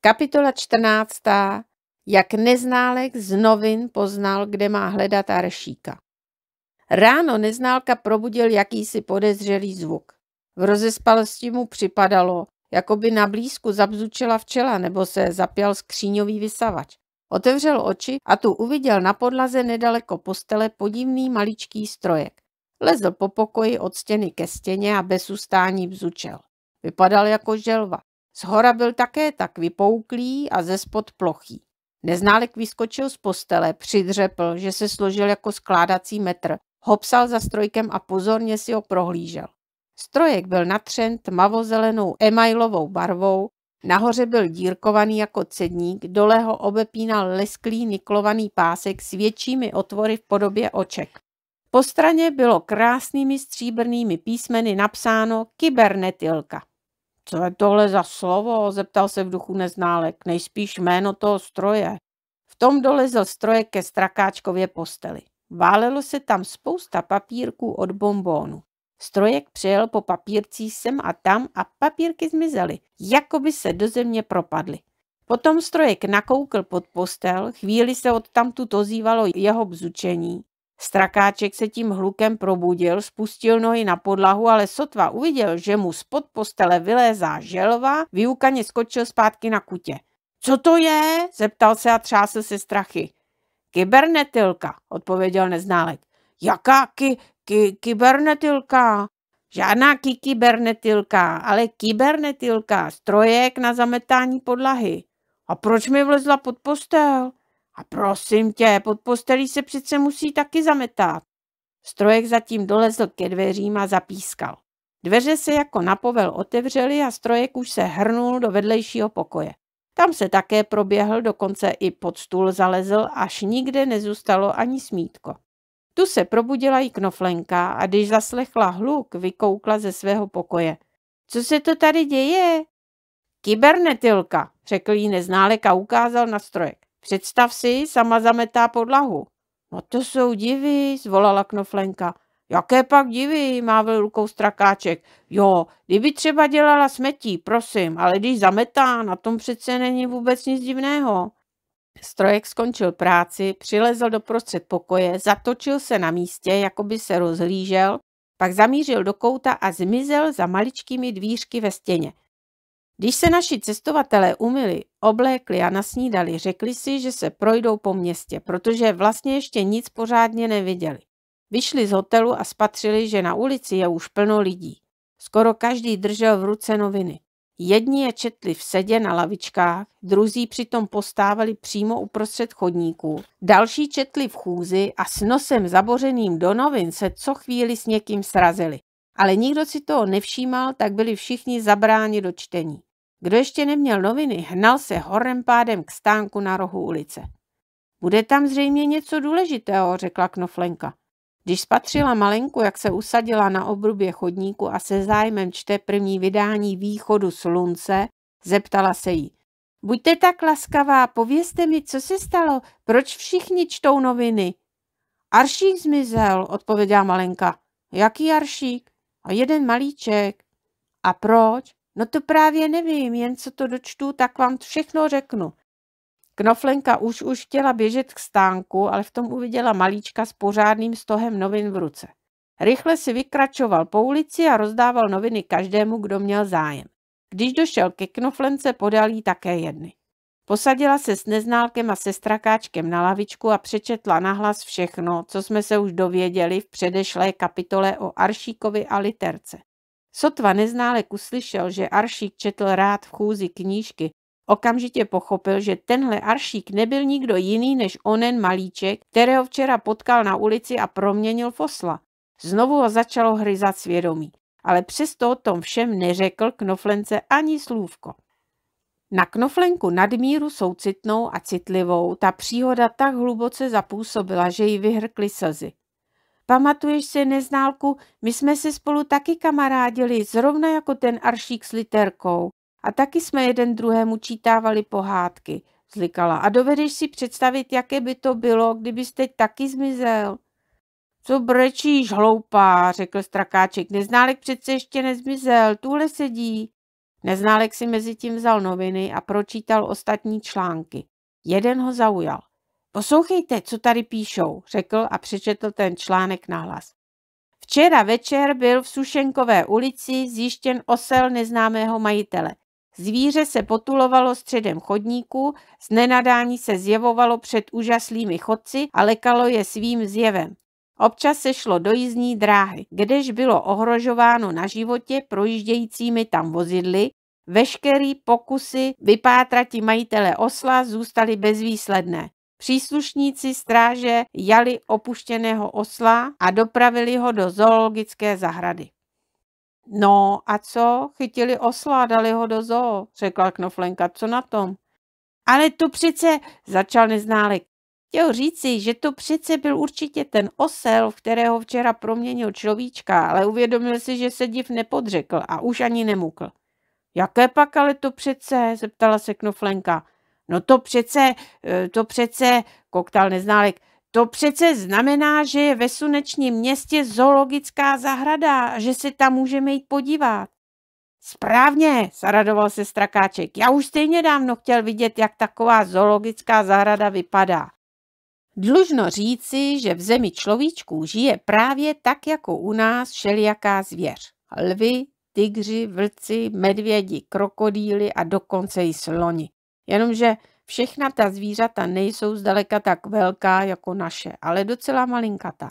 Kapitola 14. Jak neználek z novin poznal, kde má hledat Aršíka. Ráno neználka probudil jakýsi podezřelý zvuk. V rozespalosti mu připadalo, jako by na blízku zabzučela včela nebo se zapěl skříňový vysavač. Otevřel oči a tu uviděl na podlaze nedaleko postele podivný maličký strojek. Lezl po pokoji od stěny ke stěně a bez ustání bzučel. Vypadal jako želva. Zhora byl také tak vypouklý a ze spod plochý. Neználek vyskočil z postele, přidřepl, že se složil jako skládací metr, hopsal za strojkem a pozorně si ho prohlížel. Strojek byl natřen tmavozelenou emailovou barvou, nahoře byl dírkovaný jako cedník, dole ho obepínal lesklý niklovaný pásek s většími otvory v podobě oček. Po straně bylo krásnými stříbrnými písmeny napsáno kybernetilka. Co je tohle za slovo? zeptal se v duchu neználek, nejspíš jméno toho stroje. V tom dolezl stroje ke strakáčkově posteli. Válelo se tam spousta papírků od bombónu. Strojek přijel po papírcích sem a tam a papírky zmizely, jako by se do země propadly. Potom strojek nakoukl pod postel, chvíli se od tamtu ozývalo jeho bzučení Strakáček se tím hlukem probudil, spustil nohy na podlahu, ale sotva uviděl, že mu spod postele vylézá želva, vyukaně skočil zpátky na kutě. Co to je? zeptal se a třásl se strachy. Kybernetilka, odpověděl neználek. Jaká ky, ky, kybernetilka? Žádná ky kybernetilka, ale kybernetilka, strojek na zametání podlahy. A proč mi vlezla pod postel? A prosím tě, pod postelí se přece musí taky zametat. Strojek zatím dolezl ke dveřím a zapískal. Dveře se jako napovel otevřely a strojek už se hrnul do vedlejšího pokoje. Tam se také proběhl, dokonce i pod stůl zalezl, až nikde nezůstalo ani smítko. Tu se probudila i knoflenka a když zaslechla hluk, vykoukla ze svého pokoje. Co se to tady děje? Kybernetilka, řekl jí neználek a ukázal na strojek. Představ si, sama zametá podlahu. No to jsou divy, zvolala knoflenka. Jaké pak divy, mávil rukou strakáček. Jo, kdyby třeba dělala smetí, prosím, ale když zametá, na tom přece není vůbec nic divného. Strojek skončil práci, přilezl do prostřed pokoje, zatočil se na místě, jako by se rozhlížel, pak zamířil do kouta a zmizel za maličkými dvířky ve stěně. Když se naši cestovatelé umyli, oblékli a nasnídali, řekli si, že se projdou po městě, protože vlastně ještě nic pořádně neviděli. Vyšli z hotelu a spatřili, že na ulici je už plno lidí. Skoro každý držel v ruce noviny. Jedni je četli v sedě na lavičkách, druzí přitom postávali přímo uprostřed chodníků, další četli v chůzi a s nosem zabořeným do novin se co chvíli s někým srazili. Ale nikdo si toho nevšímal, tak byli všichni zabráni do čtení. Kdo ještě neměl noviny, hnal se horem pádem k stánku na rohu ulice. Bude tam zřejmě něco důležitého, řekla Knoflenka. Když spatřila malenku, jak se usadila na obrubě chodníku a se zájmem čte první vydání východu slunce, zeptala se jí. Buďte tak laskavá, povězte mi, co se stalo, proč všichni čtou noviny? Aršík zmizel, odpověděla malenka. Jaký aršík? A jeden malíček. A proč? No to právě nevím, jen co to dočtu, tak vám všechno řeknu. Knoflenka už už chtěla běžet k stánku, ale v tom uviděla malíčka s pořádným stohem novin v ruce. Rychle si vykračoval po ulici a rozdával noviny každému, kdo měl zájem. Když došel ke knoflence, podal jí také jedny. Posadila se s neználkem a sestrakáčkem na lavičku a přečetla nahlas všechno, co jsme se už dověděli v předešlé kapitole o Aršíkovi a Literce. Sotva neználek uslyšel, že Aršík četl rád v chůzi knížky, okamžitě pochopil, že tenhle Aršík nebyl nikdo jiný než onen malíček, kterého včera potkal na ulici a proměnil fosla. Znovu ho začalo hryzat svědomí, ale přesto o tom všem neřekl knoflence ani slůvko. Na knoflenku nadmíru soucitnou a citlivou ta příhoda tak hluboce zapůsobila, že jí vyhrkly slzy. Pamatuješ se, neználku, my jsme se spolu taky kamarádili, zrovna jako ten Aršík s literkou. A taky jsme jeden druhému čítávali pohádky, zlikala. A dovedeš si představit, jaké by to bylo, kdybys teď taky zmizel? Co brečíš, hloupá, řekl strakáček. Neználek přece ještě nezmizel, tuhle sedí. Neználek si mezi tím vzal noviny a pročítal ostatní články. Jeden ho zaujal. Poslouchejte, co tady píšou, řekl a přečetl ten článek nahlas. Včera večer byl v Sušenkové ulici zjištěn osel neznámého majitele. Zvíře se potulovalo středem chodníku, z nenadání se zjevovalo před úžaslými chodci a lekalo je svým zjevem. Občas se šlo do jízdní dráhy, kdež bylo ohrožováno na životě projíždějícími tam vozidly, veškerý pokusy vypátrati majitele osla zůstaly bezvýsledné. Příslušníci stráže jali opuštěného osla a dopravili ho do zoologické zahrady. No a co? Chytili osla a dali ho do zoo, řekla Knoflenka. Co na tom? Ale to přece, začal neználek. Chtěl říci, že to přece byl určitě ten osel, v kterého včera proměnil človíčka, ale uvědomil si, že se div nepodřekl a už ani nemukl. Jaké pak ale to přece, zeptala se Knoflenka. No to přece, eh, to přece, koktal neználek, to přece znamená, že je ve slunečním městě zoologická zahrada, že se tam můžeme jít podívat. Správně, zaradoval se Strakáček. Já už stejně dávno chtěl vidět, jak taková zoologická zahrada vypadá. Dlužno říci, že v zemi človíčků žije právě tak jako u nás všelijaká zvěř. Lvy, tygři, vlci, medvědi, krokodýly a dokonce i sloni. Jenomže všechna ta zvířata nejsou zdaleka tak velká jako naše, ale docela malinkatá.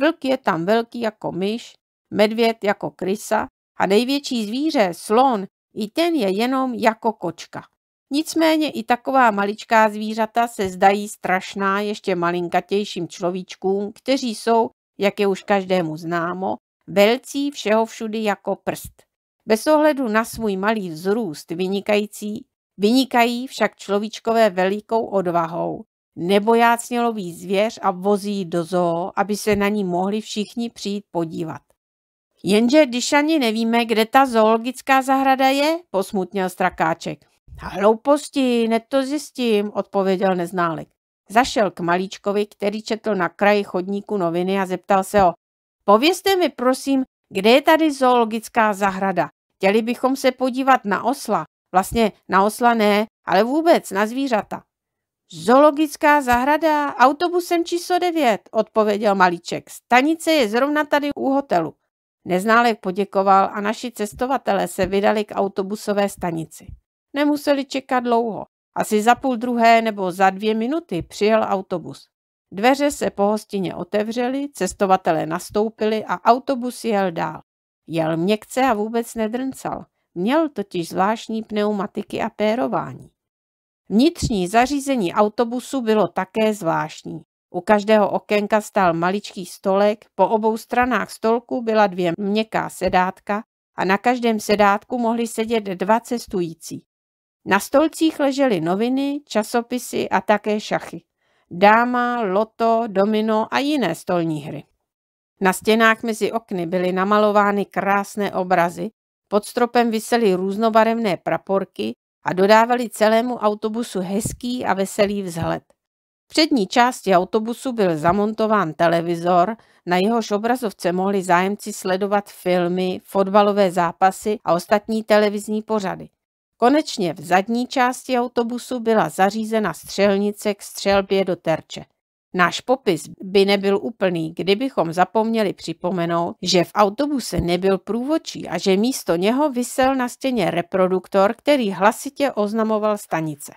Vlk je tam velký jako myš, medvěd jako krysa a největší zvíře, slon, i ten je jenom jako kočka. Nicméně i taková maličká zvířata se zdají strašná ještě malinkatějším človíčkům, kteří jsou, jak je už každému známo, velcí všeho všudy jako prst. Bez ohledu na svůj malý vzrůst vynikající Vynikají však človíčkové velikou odvahou. Nebojácně loví zvěř a vozí do zoo, aby se na ní mohli všichni přijít podívat. Jenže když ani nevíme, kde ta zoologická zahrada je, posmutnil strakáček. Hlouposti, net to zjistím, odpověděl neználek. Zašel k malíčkovi, který četl na kraji chodníku noviny a zeptal se ho. Povězte mi prosím, kde je tady zoologická zahrada? Chtěli bychom se podívat na osla. Vlastně na osla ne, ale vůbec na zvířata. Zoologická zahrada, autobusem číslo 9, odpověděl malíček. Stanice je zrovna tady u hotelu. Neználek poděkoval a naši cestovatelé se vydali k autobusové stanici. Nemuseli čekat dlouho. Asi za půl druhé nebo za dvě minuty přijel autobus. Dveře se po hostině otevřely, cestovatelé nastoupili a autobus jel dál. Jel měkce a vůbec nedrncal. Měl totiž zvláštní pneumatiky a pérování. Vnitřní zařízení autobusu bylo také zvláštní. U každého okénka stál maličký stolek, po obou stranách stolku byla dvě měkká sedátka a na každém sedátku mohli sedět dva cestující. Na stolcích ležely noviny, časopisy a také šachy. Dáma, loto, domino a jiné stolní hry. Na stěnách mezi okny byly namalovány krásné obrazy, pod stropem visely různobarevné praporky a dodávali celému autobusu hezký a veselý vzhled. V přední části autobusu byl zamontován televizor, na jehož obrazovce mohli zájemci sledovat filmy, fotbalové zápasy a ostatní televizní pořady. Konečně v zadní části autobusu byla zařízena střelnice k střelbě do terče. Náš popis by nebyl úplný, kdybychom zapomněli připomenout, že v autobuse nebyl průvočí a že místo něho vysel na stěně reproduktor, který hlasitě oznamoval stanice.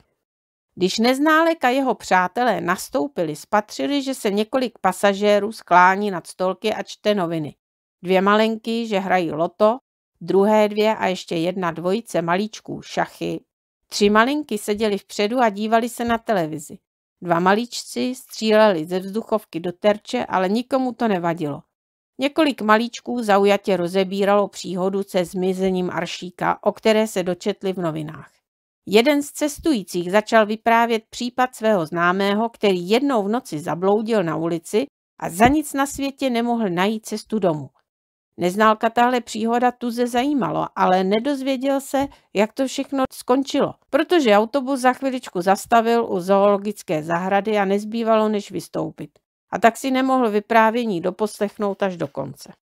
Když neználeka jeho přátelé nastoupili, spatřili, že se několik pasažérů sklání nad stolky a čte noviny. Dvě malenky, že hrají loto, druhé dvě a ještě jedna dvojice malíčků šachy. Tři malinky seděli vpředu a dívali se na televizi. Dva malíčci stříleli ze vzduchovky do terče, ale nikomu to nevadilo. Několik malíčků zaujatě rozebíralo příhodu se zmizením Aršíka, o které se dočetli v novinách. Jeden z cestujících začal vyprávět případ svého známého, který jednou v noci zabloudil na ulici a za nic na světě nemohl najít cestu domů. Neználka tahle příhoda tuze zajímalo, ale nedozvěděl se, jak to všechno skončilo, protože autobus za chviličku zastavil u zoologické zahrady a nezbývalo, než vystoupit. A tak si nemohl vyprávění doposlechnout až do konce.